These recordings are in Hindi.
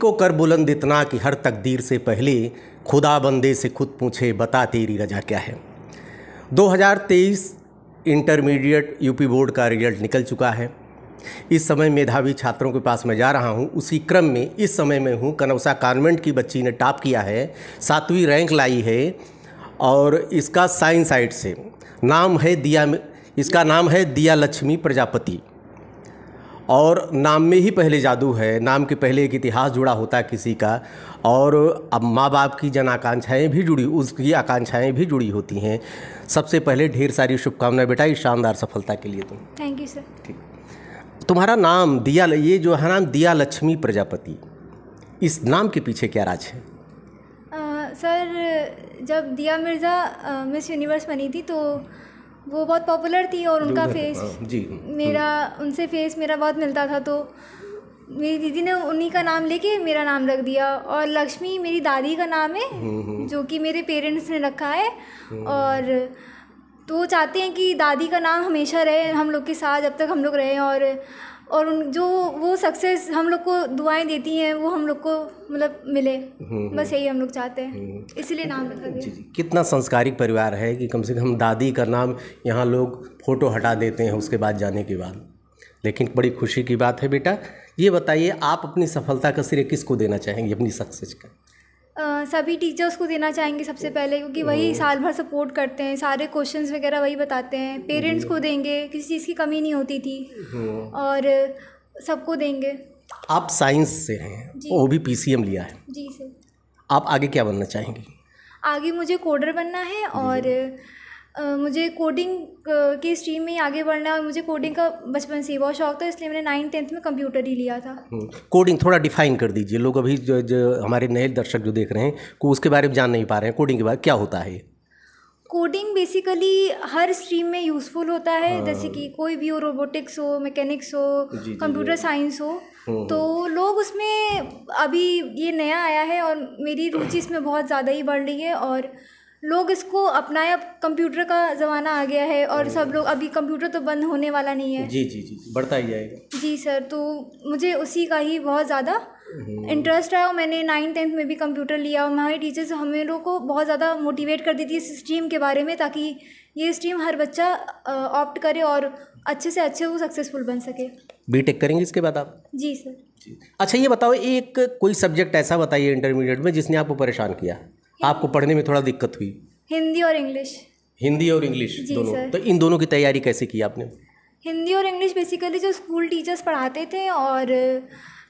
को कर बुलंद इतना कि हर तकदीर से पहले खुदा बंदे से खुद पूछे बता तेरी रजा क्या है 2023 इंटरमीडिएट यूपी बोर्ड का रिजल्ट निकल चुका है इस समय मेधावी छात्रों के पास मैं जा रहा हूं उसी क्रम में इस समय में हूं कनौसा कॉन्वेंट की बच्ची ने टॉप किया है सातवीं रैंक लाई है और इसका साइंस साइड से नाम है दिया इसका नाम है दिया लक्ष्मी प्रजापति और नाम में ही पहले जादू है नाम के पहले एक इतिहास जुड़ा होता है किसी का और अब माँ बाप की जन आकांक्षाएँ भी जुड़ी उसकी आकांक्षाएँ भी जुड़ी होती हैं सबसे पहले ढेर सारी शुभकामनाएं बेटा इस शानदार सफलता के लिए तुम थैंक यू सर ठीक तुम्हारा नाम दिया ये जो है नाम दिया लक्ष्मी प्रजापति इस नाम के पीछे क्या राज है आ, सर जब दिया मिर्ज़ा मिस यूनिवर्स बनी थी तो वो बहुत पॉपुलर थी और उनका फेस हाँ, जी हाँ, हाँ। मेरा उनसे फेस मेरा बहुत मिलता था तो मेरी दीदी ने उन्हीं का नाम लेके मेरा नाम रख दिया और लक्ष्मी मेरी दादी का नाम है हम्म, हम्म। जो कि मेरे पेरेंट्स ने रखा है हम्म। और तो चाहते हैं कि दादी का नाम हमेशा रहे हम लोग के साथ जब तक हम लोग रहें और और उन जो वो सक्सेस हम लोग को दुआएं देती हैं वो हम लोग को मतलब मिले हम्म, हम्म। बस यही हम लोग चाहते हैं हम्म। इसलिए नाम रखा गया जी जी कितना संस्कारिक परिवार है कि कम से कम दादी का नाम यहाँ लोग फ़ोटो हटा देते हैं उसके बाद जाने के बाद लेकिन बड़ी खुशी की बात है बेटा ये बताइए आप अपनी सफलता का श्रेय किसको देना चाहेंगे अपनी सक्सेस का सभी टीचर्स को देना चाहेंगे सबसे पहले क्योंकि वही साल भर सपोर्ट करते हैं सारे क्वेश्चंस वगैरह वही बताते हैं पेरेंट्स को देंगे किसी चीज़ की कमी नहीं होती थी और सबको देंगे आप साइंस से हैं वो भी एम लिया है जी सर आप आगे क्या बनना चाहेंगी आगे मुझे कोडर बनना है और मुझे कोडिंग की स्ट्रीम में ही आगे बढ़ना और मुझे कोडिंग का बचपन से बहुत शौक था इसलिए मैंने नाइन्थ टेंथ में कंप्यूटर ही लिया था कोडिंग हम्म, थोड़ा डिफाइन कर दीजिए लोग अभी जो, जो हमारे नए दर्शक जो देख रहे हैं को उसके बारे में जान नहीं पा रहे हैं कोडिंग के बारे में क्या होता है कोडिंग बेसिकली हर स्ट्रीम में यूज़फुल होता है हाँ। जैसे कि कोई भी हो रोबोटिक्स हो मैकेनिक्स हो कंप्यूटर साइंस हो हम्म, तो हम्म। लोग उसमें अभी ये नया आया है और मेरी रुचि इसमें बहुत ज़्यादा ही बढ़ रही है और लोग इसको अपनाए अब कंप्यूटर का ज़माना आ गया है और सब हम्म। लोग अभी कंप्यूटर तो बंद होने वाला नहीं है जी जी जी बढ़ता ही जाएगा जी सर तो मुझे उसी का ही बहुत ज़्यादा इंटरेस्ट हम्म। आया और मैंने नाइन टेंथ में भी कंप्यूटर लिया और हमारे टीचर्स हमें लोग को बहुत ज़्यादा मोटिवेट कर देती है इस स्ट्रीम के बारे में ताकि ये स्ट्रीम हर बच्चा ऑप्ट करे और अच्छे से अच्छे वो सक्सेसफुल बन सके बी टेक करेंगे इसके बाद आप जी सर जी अच्छा ये बताओ एक कोई सब्जेक्ट ऐसा बताइए इंटरमीडिएट में जिसने आपको परेशान किया आपको पढ़ने में थोड़ा दिक्कत हुई हिंदी और इंग्लिश हिंदी और इंग्लिश दोनों तो इन दोनों की तैयारी कैसे की आपने हिंदी और इंग्लिश बेसिकली जो स्कूल टीचर्स पढ़ाते थे और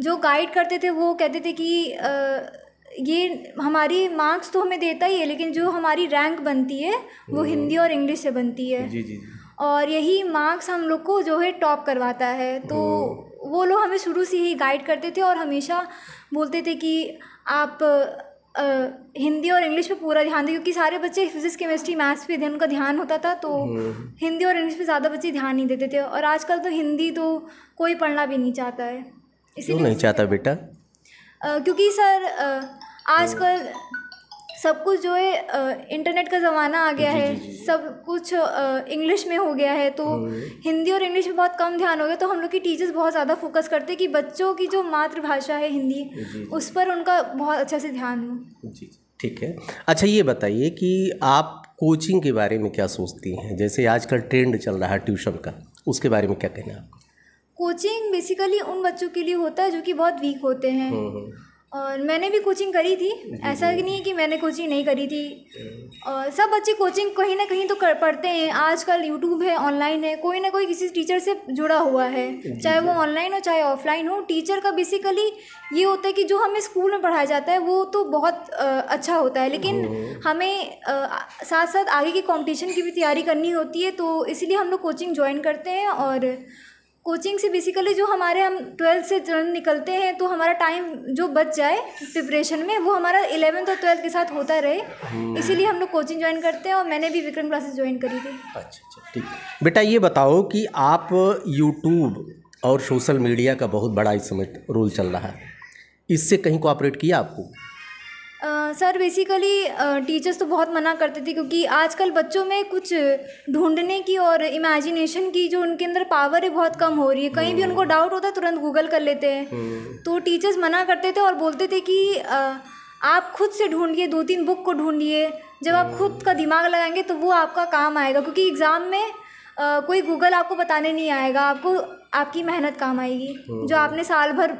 जो गाइड करते थे वो कहते थे कि ये हमारी मार्क्स तो हमें देता ही है लेकिन जो हमारी रैंक बनती है वो हम्म। हिंदी और इंग्लिश से बनती है जी, जी। और यही मार्क्स हम लोग को जो है टॉप करवाता है तो हम्म। वो लोग हमें शुरू से ही गाइड करते थे और हमेशा बोलते थे कि आप हिंदी और इंग्लिश पे पूरा ध्यान दें क्योंकि सारे बच्चे फिजिक्स केमिस्ट्री मैथ्स पे ध्यान उनका ध्यान होता था तो हम्म, हम्म। हिंदी और इंग्लिश पे ज़्यादा बच्चे ध्यान नहीं देते थे और आजकल तो हिंदी तो कोई पढ़ना भी नहीं चाहता है इसलिए नहीं चाहता बेटा क्योंकि सर हम्म। आजकल सब कुछ जो है इंटरनेट का ज़माना आ गया है सब कुछ इंग्लिश में हो गया है तो हाँ। हिंदी और इंग्लिश में बहुत कम ध्यान हो गया तो हम लोग की टीचर्स बहुत ज़्यादा फोकस करते हैं कि बच्चों की जो मातृभाषा है हिंदी उस पर उनका बहुत अच्छा से ध्यान हो ठीक है अच्छा ये बताइए कि आप कोचिंग के बारे में क्या सोचती हैं जैसे आजकल ट्रेंड चल रहा है ट्यूशन का उसके बारे में क्या कहना है कोचिंग बेसिकली उन बच्चों के लिए होता है जो कि बहुत वीक होते हैं हम्म, हम्म। और मैंने भी कोचिंग करी थी ऐसा नहीं है कि मैंने कोचिंग नहीं करी थी और सब बच्चे कोचिंग कहीं ना कहीं तो कर पढ़ते हैं आजकल यूट्यूब है ऑनलाइन है कोई ना कोई किसी टीचर से जुड़ा हुआ है चाहे वो ऑनलाइन हो चाहे ऑफलाइन हो टीचर का बेसिकली ये होता है कि जो हमें स्कूल में पढ़ाया जाता है वो तो बहुत अच्छा होता है लेकिन हमें साथ साथ आगे की कॉम्पिटिशन की भी तैयारी करनी होती है तो इसलिए हम लोग कोचिंग ज्वाइन करते हैं और कोचिंग से बेसिकली जो हमारे हम ट्वेल्थ से जर्न निकलते हैं तो हमारा टाइम जो बच जाए प्रिपरेशन में वो हमारा इलेवेंथ और ट्वेल्थ के साथ होता रहे हम्म। इसीलिए हम लोग कोचिंग ज्वाइन करते हैं और मैंने भी विक्रम क्लासेस ज्वाइन करी थी अच्छा अच्छा ठीक बेटा ये बताओ कि आप यूट्यूब और सोशल मीडिया का बहुत बड़ा इस समय रोल चल रहा है इससे कहीं कोऑपरेट किया आपको सर बेसिकली टीचर्स तो बहुत मना करते थे क्योंकि आजकल बच्चों में कुछ ढूंढने की और इमेजिनेशन की जो उनके अंदर पावर है बहुत कम हो रही है कहीं भी हम्म। उनको डाउट होता है तुरंत गूगल कर लेते हैं हम्म। तो टीचर्स मना करते थे और बोलते थे कि आप खुद से ढूंढिए दो तीन बुक को ढूंढिए जब आप खुद का दिमाग लगाएंगे तो वो आपका काम आएगा क्योंकि एग्ज़ाम में आ, कोई गूगल आपको बताने नहीं आएगा आपको आपकी मेहनत काम आएगी जो हम्म। आपने साल भर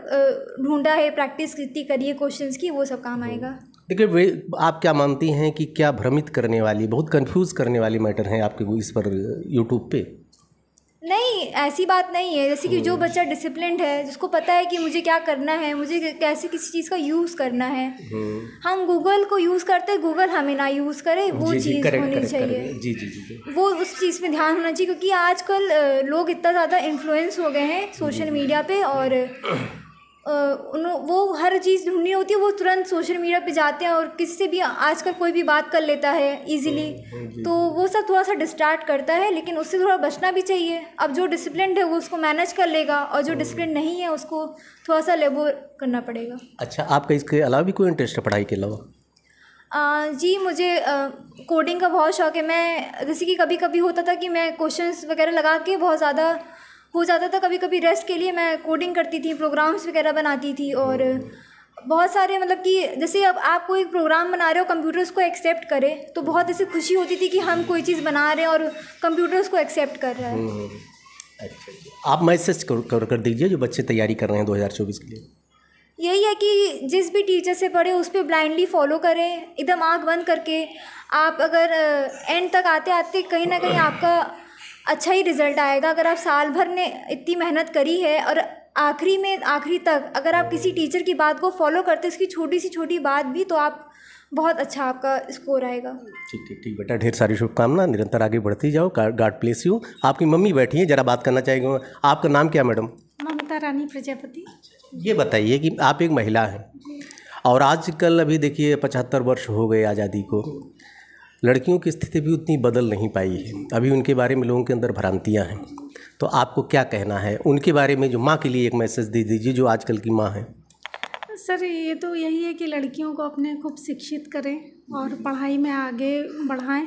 ढूंढा है प्रैक्टिस कितनी करिए क्वेश्चंस की वो सब काम आएगा देखिए वे आप क्या मानती हैं कि क्या भ्रमित करने वाली बहुत कंफ्यूज करने वाली मैटर है आपके इस पर यूट्यूब पे नहीं ऐसी बात नहीं है जैसे कि जो हम्म। बच्चा डिसिप्लिन है जिसको पता है कि मुझे क्या करना है मुझे कैसे किसी चीज़ का यूज़ करना है हम्म। हम गूगल को यूज़ करते गूगल हमें ना यूज़ करे वो चीज़ होनी करेक्ट, चाहिए करेक्ट, जी, जी, जी, जी वो उस चीज़ पे ध्यान होना चाहिए क्योंकि आजकल लोग इतना ज़्यादा इन्फ्लुएंस हो गए हैं सोशल मीडिया पे और उन वो हर चीज़ ढूंढनी होती है वो तुरंत सोशल मीडिया पे जाते हैं और किसी से भी आजकल कोई भी बात कर लेता है इजीली हम्म, हम्म, तो वो सब थोड़ा सा डिस्ट्रैक्ट करता है लेकिन उससे थोड़ा बचना भी चाहिए अब जो डिसिप्लिन है वो उसको मैनेज कर लेगा और जो डिसिप्लिन हम्म। नहीं है उसको थोड़ा सा लेबो करना पड़ेगा अच्छा आपका इसके अलावा भी कोई इंटरेस्ट है पढ़ाई के अलावा जी मुझे कोडिंग का बहुत शौक है मैं जैसे कि कभी कभी होता था कि मैं क्वेश्चंस वगैरह लगा के बहुत ज़्यादा हो जाता था कभी कभी रेस्ट के लिए मैं कोडिंग करती थी प्रोग्राम्स वगैरह बनाती थी और बहुत सारे मतलब कि जैसे अब आप कोई प्रोग्राम बना रहे हो कंप्यूटर्स को एक्सेप्ट करे तो बहुत ऐसी खुशी होती थी कि हम कोई चीज़ बना रहे हैं और कंप्यूटर्स को एक्सेप्ट कर रहे हैं हम्म, हम्म, हम्म। अच्छा, अच्छा। आप मैसेज कर, कर दीजिए जो बच्चे तैयारी कर रहे हैं 2024 के लिए यही है कि जिस भी टीचर से पढ़े उस पर ब्लाइंडली फॉलो करें एकदम आँख बंद करके आप अगर एंड uh, तक आते आते कहीं ना कहीं आपका अच्छा ही रिज़ल्ट आएगा अगर आप साल भर ने इतनी मेहनत करी है और आखिरी में आखिरी तक अगर आप किसी टीचर की बात को फॉलो करते उसकी छोटी सी छोटी बात भी तो आप बहुत अच्छा आपका स्कोर आएगा ठीक ठीक ठीक बेटा ढेर सारी शुभकामना निरंतर आगे बढ़ती जाओ गाड प्लेस यू आपकी मम्मी बैठी हैं जरा बात करना चाहेंगे आपका नाम क्या मैडम ममता रानी प्रजापति ये बताइए कि आप एक महिला हैं और आजकल अभी देखिए पचहत्तर वर्ष हो गए आज़ादी को लड़कियों की स्थिति भी उतनी बदल नहीं पाई है अभी उनके बारे में लोगों के अंदर भ्रांतियाँ हैं तो आपको क्या कहना है उनके बारे में जो माँ के लिए एक मैसेज दे दीजिए जो आजकल की माँ है सर ये तो यही है कि लड़कियों को अपने खूब शिक्षित करें और पढ़ाई में आगे बढ़ाएं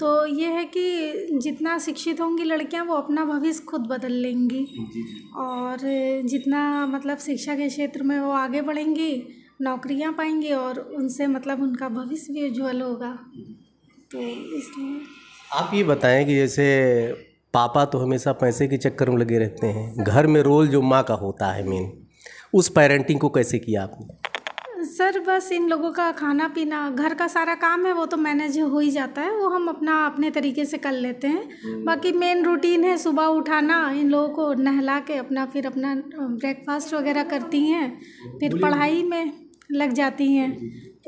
तो ये है कि जितना शिक्षित होंगी लड़कियां वो अपना भविष्य खुद बदल लेंगी और जितना मतलब शिक्षा के क्षेत्र में वो आगे बढ़ेंगी नौकरियां पाएंगी और उनसे मतलब उनका भविष्य भी उज्ज्वल होगा तो इसलिए आप ये बताएं कि जैसे पापा तो हमेशा पैसे के चक्कर में लगे रहते हैं घर में रोल जो माँ का होता है मेन उस पेरेंटिंग को कैसे किया आपने सर बस इन लोगों का खाना पीना घर का सारा काम है वो तो मैनेज हो ही जाता है वो हम अपना अपने तरीके से कर लेते हैं हम्म। बाकी मेन रूटीन है सुबह उठाना इन लोगों को नहला के अपना फिर अपना ब्रेकफास्ट वगैरह करती हैं फिर पढ़ाई में लग जाती हैं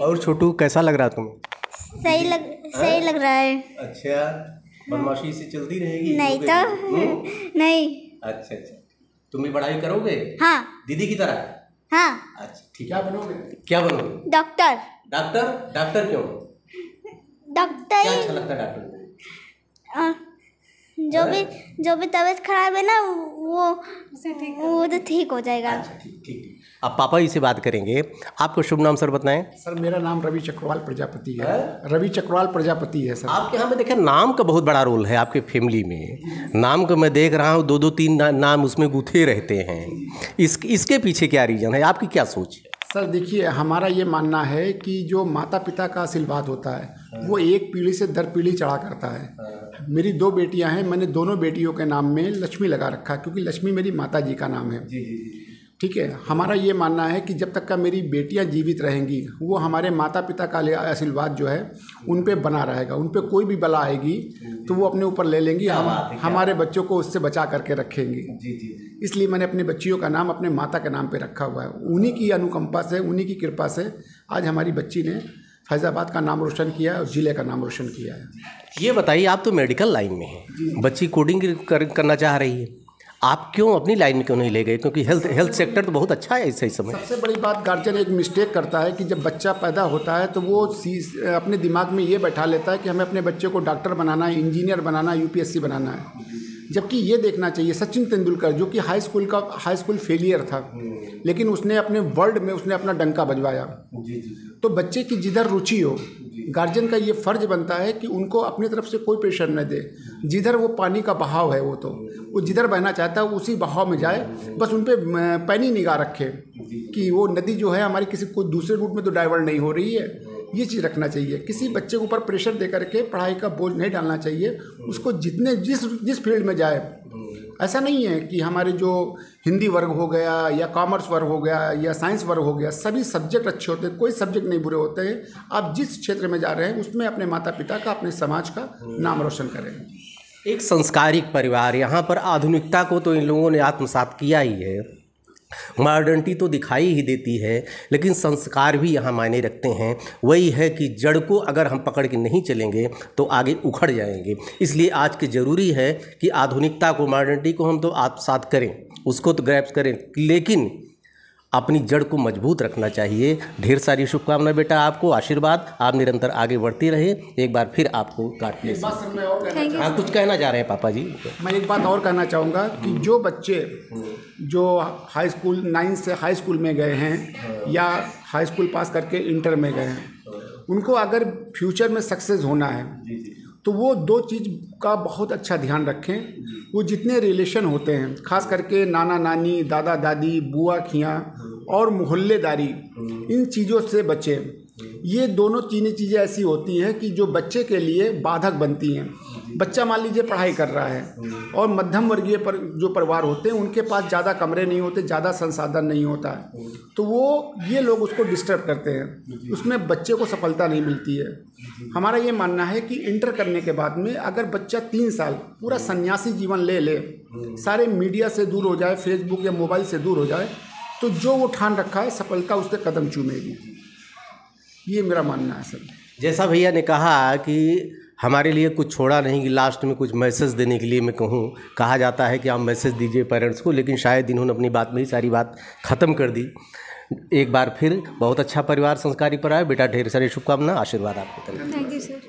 और छोटू कैसा लग रहा तुम्हें सही लग हाँ? सही लग रहा है अच्छा बदमाशी से चलती रहेगी नहीं तो हम्म? नहीं अच्छा अच्छा तुम भी पढ़ाई करोगे हाँ दीदी की तरह हाँ अच्छा ठीक क्या बनोगे क्या बनोगे डॉक्टर डॉक्टर डॉक्टर क्यों डॉक्टर क्या अच्छा लगता है डॉक्टर जो भी जो भी तबीयत खराब है ना वो वो तो ठीक हो जाएगा अच्छा ठीक ठीक अब पापा जी से बात करेंगे आपको शुभ नाम सर बताएं सर मेरा नाम रवि चक्रवाल प्रजापति है, रवि चक्रवाल प्रजापति है सर आपके यहाँ में देखें नाम का बहुत बड़ा रोल है आपके फैमिली में नाम का मैं देख रहा हूँ दो दो तीन ना, नाम उसमें गूथे रहते हैं इस इसके पीछे क्या रीज़न है आपकी क्या सोच है सर देखिए हमारा ये मानना है कि जो माता पिता का आशीर्वाद होता है वो एक पीढ़ी से दर पीढ़ी चढ़ा करता है मेरी दो बेटियां हैं मैंने दोनों बेटियों के नाम में लक्ष्मी लगा रखा है क्योंकि लक्ष्मी मेरी माता जी का नाम है जी जी जी ठीक है हमारा ये मानना है कि जब तक का मेरी बेटियां जीवित रहेंगी वो हमारे माता पिता का आशीर्वाद जो है उन पर बना रहेगा उन पर कोई भी बला आएगी तो वो अपने ऊपर ले लेंगी हम हमारे बच्चों को उससे बचा करके रखेंगी जी जी इसलिए मैंने अपने बच्चियों का नाम अपने माता के नाम पे रखा हुआ है उन्हीं की अनुकंपा से उन्हीं की कृपा से आज हमारी बच्ची ने फैज़ाबाद का नाम रोशन किया है और ज़िले का नाम रोशन किया है ये बताइए आप तो मेडिकल लाइन में हैं बच्ची कोडिंग करना चाह रही है आप क्यों अपनी लाइन में क्यों नहीं ले गए क्योंकि हेल्थ हेल्थ सेक्टर तो बहुत अच्छा है इस समय सबसे बड़ी बात गार्जियन एक मिस्टेक करता है कि जब बच्चा पैदा होता है तो वो अपने दिमाग में ये बैठा लेता है कि हमें अपने बच्चे को डॉक्टर बनाना है इंजीनियर बनाना है यूपीएससी बनाना है जबकि ये देखना चाहिए सचिन तेंदुलकर जो कि हाई स्कूल का हाई स्कूल फेलियर था लेकिन उसने अपने वर्ल्ड में उसने अपना डंका बजवाया तो बच्चे की जिधर रुचि हो गार्जियन का ये फ़र्ज बनता है कि उनको अपनी तरफ से कोई प्रेशर न दे जिधर वो पानी का बहाव है वो तो वो जिधर बहना चाहता है उसी बहाव में जाए बस उन पर पैनी निगाह रखे कि वो नदी जो है हमारी किसी कोई दूसरे रूट में तो डाइवर्ट नहीं हो रही है ये चीज़ रखना चाहिए किसी बच्चे के ऊपर प्रेशर दे करके पढ़ाई का बोझ नहीं डालना चाहिए उसको जितने जिस जिस फील्ड में जाए ऐसा नहीं है कि हमारे जो हिंदी वर्ग हो गया या कॉमर्स वर्ग हो गया या साइंस वर्ग हो गया सभी सब्जेक्ट अच्छे होते हैं कोई सब्जेक्ट नहीं बुरे होते हैं आप जिस क्षेत्र में जा रहे हैं उसमें अपने माता पिता का अपने समाज का नाम रोशन करें एक संस्कारिक परिवार यहाँ पर आधुनिकता को तो इन लोगों ने आत्मसात किया ही है मॉडर्निटी तो दिखाई ही देती है लेकिन संस्कार भी यहाँ मायने रखते हैं वही है कि जड़ को अगर हम पकड़ के नहीं चलेंगे तो आगे उखड़ जाएंगे इसलिए आज के ज़रूरी है कि आधुनिकता को मॉडर्निटी को हम तो आत्मसात करें उसको तो ग्रैप्स करें लेकिन अपनी जड़ को मजबूत रखना चाहिए ढेर सारी शुभकामनाएं बेटा आपको आशीर्वाद आप निरंतर आगे बढ़ती रहे एक बार फिर आपको काट ले हाँ कुछ कहना चाह रहे हैं पापा जी मैं एक बात और कहना चाहूँगा कि जो बच्चे जो हाई स्कूल नाइन्थ से हाई स्कूल में गए हैं या हाई स्कूल पास करके इंटर में गए हैं उनको अगर फ्यूचर में सक्सेस होना है तो वो दो चीज़ का बहुत अच्छा ध्यान रखें वो जितने रिलेशन होते हैं खास करके नाना नानी दादा दादी बुआ खियाँ और मोहल्लेदारी इन चीज़ों से बचें ये दोनों तीनों चीज़ें ऐसी होती हैं कि जो बच्चे के लिए बाधक बनती हैं बच्चा मान लीजिए पढ़ाई कर रहा है और मध्यम वर्गीय पर जो परिवार होते हैं उनके पास ज़्यादा कमरे नहीं होते ज़्यादा संसाधन नहीं होता है तो वो ये लोग उसको डिस्टर्ब करते हैं उसमें बच्चे को सफलता नहीं मिलती है हमारा ये मानना है कि इंटर करने के बाद में अगर बच्चा तीन साल पूरा हम्म। सन्यासी जीवन ले ले हम्म। सारे मीडिया से दूर हो जाए फेसबुक या मोबाइल से दूर हो जाए तो जो वो ठान रखा है सफलता उसके कदम चूमेगी ये मेरा मानना है सर जैसा भैया ने कहा कि हमारे लिए कुछ छोड़ा नहीं कि लास्ट में कुछ मैसेज देने के लिए मैं कहूँ कहा जाता है कि आप मैसेज दीजिए पेरेंट्स को लेकिन शायद इन्होंने अपनी बात में ही सारी बात ख़त्म कर दी एक बार फिर बहुत अच्छा परिवार संस्कारी पर आए बेटा ढेर सारी शुभकामना आशीर्वाद आपको थैंक यू सर